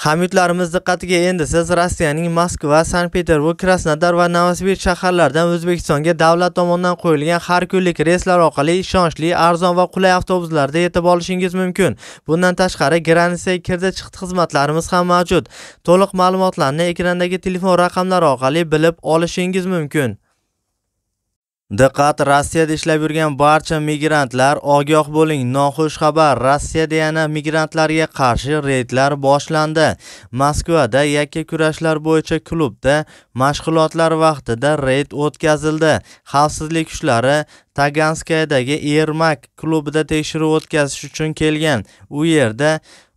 Hamyurtlarimiz diqqatiga endi siz Rossiyaning Moskva, Sankt-Peterburg, Krasnodar va Novosibir shaharlaridan O'zbekistonga davlat tomonidan qo'yilgan har kunlik reyslar orqali ishonchli, arzon va qulay avtobuslarda yetib olishingiz mumkin. Bundan tashqari, granitsa kirdi-chiqdi xizmatlarimiz ham mavjud. To'liq ma'lumotlarni ekrandagi telefon raqamlari orqali bilib olishingiz mumkin. Diqqat Rossiyada ishlab yurgan barcha migrantlar ogoh bo'ling. Noxush xabar. Rossiyada yana migrantlarga qarshi reydlar boshlandi. Moskvada yakka kurashlar bo'yicha klubda mashg'ulotlar vaqtida reyd o'tkazildi. Xavfsizlik kuchlari taganskaydagi ermak klubida tekshiruv o'tkazish uchun kelgan u yerda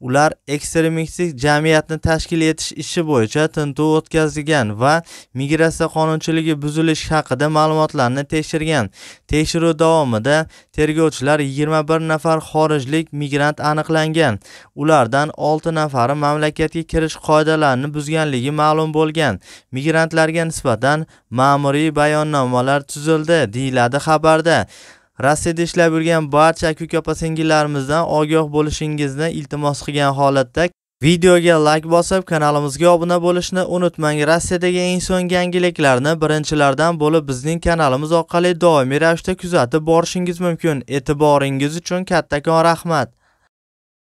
ular ekstremistik jamiyatni tashkil etish ishi bo'yicha tintuv o'tkazilgan va migratsiya qonunchiligi buzilishi haqida ma'lumotlarni tekshirgan tekshiruv davomida tergovchilar 21 nafar xorijlik migrant aniqlangan ulardan 6 nafari mamlakatga kirish qoidalarini buzganligi ma'lum bo'lgan migrantlarga nisbatan ma'muriy bayonnomalar tuzildi deyiladi xabarda to'g'risida rossiyada ishlab yurgan barcha aka uka singillarimizdan ogoh bo'lishingizni iltimos qilgan holatda videoga like bosib kanalimizga obuna bo'lishni unutmang rossiyadagi eng so'nggi yangiliklarni birinchilardan bo'lib bizning kanalimiz orqali doimiy ravishda kuzatib borishingiz mumkin e'tiboringiz uchun kattakon rahmat